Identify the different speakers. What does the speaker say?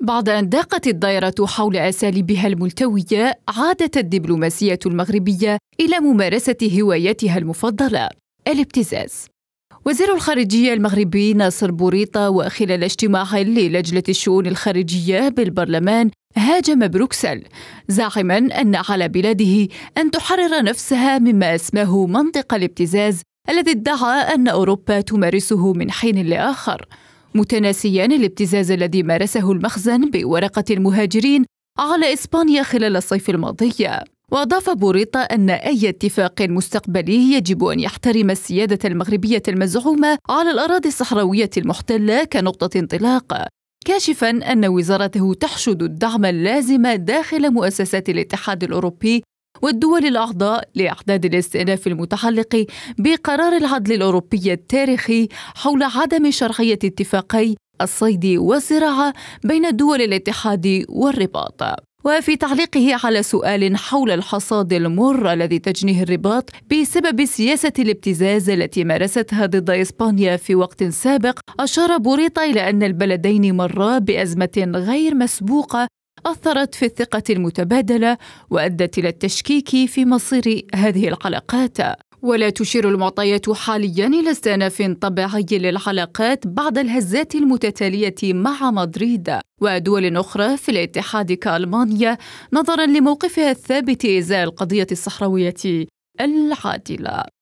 Speaker 1: بعد أن ضاقت الدائرة حول أساليبها الملتوية عادت الدبلوماسية المغربية إلى ممارسة هوايتها المفضلة الابتزاز وزير الخارجية المغربي ناصر بوريطة وخلال اجتماع للجنة الشؤون الخارجية بالبرلمان هاجم بروكسل زاعما أن على بلاده أن تحرر نفسها مما أسماه منطق الابتزاز الذي ادعى أن أوروبا تمارسه من حين لآخر متناسيان الابتزاز الذي مارسه المخزن بورقة المهاجرين على إسبانيا خلال الصيف الماضي وأضاف بوريطا أن أي اتفاق مستقبلي يجب أن يحترم السيادة المغربية المزعومة على الأراضي الصحراوية المحتلة كنقطة انطلاق كاشفا أن وزارته تحشد الدعم اللازم داخل مؤسسات الاتحاد الأوروبي والدول الأعضاء لإعداد الاستئناف المتعلق بقرار العدل الأوروبي التاريخي حول عدم شرعية اتفاقي الصيد والزراعة بين دول الاتحاد والرباط وفي تعليقه على سؤال حول الحصاد المر الذي تجنيه الرباط بسبب سياسة الابتزاز التي مارستها ضد إسبانيا في وقت سابق أشار بوريطة إلى أن البلدين مرا بأزمة غير مسبوقة أثرت في الثقة المتبادلة وأدت إلى التشكيك في مصير هذه العلاقات ولا تشير المعطيات حاليا إلى استئناف طبيعي للعلاقات بعد الهزات المتتالية مع مدريد ودول أخرى في الاتحاد كألمانيا نظرا لموقفها الثابت إزاء القضية الصحراوية العادلة